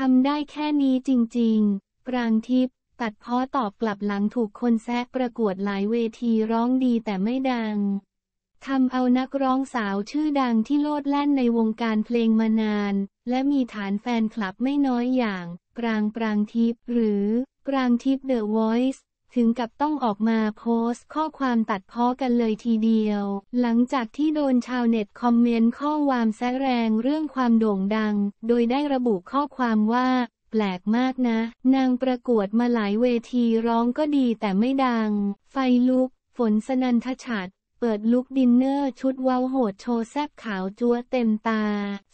ทำได้แค่นี้จริงๆ ปรางทิพย์ตัดพ้อตอบกลับหลังถูกคนแซะประกวดหลายเวทีร้องดีแต่ไม่ดัง ทำเอานักร้องสาวชื่อดังที่โลดแล่นในวงการเพลงมานาน และมีฐานแฟนคลับไม่น้อยอย่างปรางปรางทิพย์หรือ ปรางทิพย์เดอะวอยซ์ถึงกับต้องออกมาโพสต์ข้อความตัดพ้อกันเลยทีเดียว หลังจากที่โดนชาวเน็ตคอมเมนต์ข้อความแซแรงเรื่องความโด่งดัง โดยได้ระบุข้อความว่า แปลกมากนะ นางประกวดมาหลายเวทีร้องก็ดีแต่ไม่ดัง ไฟลุก ฝนสนันทฉัดเปิดลุกดินเนอร์ชุดวาวโหดโชว์แซบขาวจั๊วเต็มตา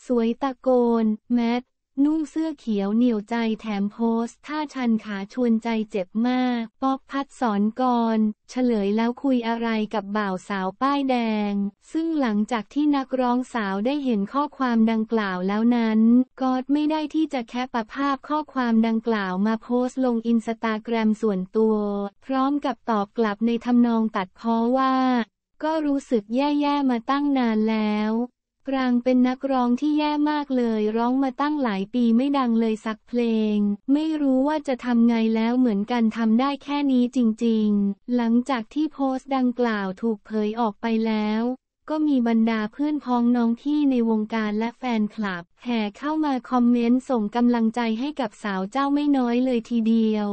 สวยตะโกน แมทนุ่งเสื้อเขียวเหนียวใจแถมโพสท่าชันขาชวนใจเจ็บมาก ป๊อกพัดสอนกอน เฉลยแล้วคุยอะไรกับบ่าวสาวป้ายแดง ซึ่งหลังจากที่นักร้องสาวได้เห็นข้อความดังกล่าวแล้วนั้นกอดไม่ได้ที่จะแคปภาพข้อความดังกล่าวมาโพสลงอินสตาแกรมส่วนตัว พร้อมกับตอบกลับในทำนองตัดพ้อว่า ก็รู้สึกแย่ๆมาตั้งนานแล้วปรางเป็นนักร้องที่แย่มากเลย ร้องมาตั้งหลายปีไม่ดังเลยสักเพลง ไม่รู้ว่าจะทำไงแล้วเหมือนกันทำได้แค่นี้จริงๆ หลังจากที่โพสต์ดังกล่าวถูกเผยออกไปแล้ว ก็มีบรรดาเพื่อนพ้องน้องพี่ในวงการและแฟนคลับ แห่เข้ามาคอมเมนต์ส่งกำลังใจให้กับสาวเจ้าไม่น้อยเลยทีเดียว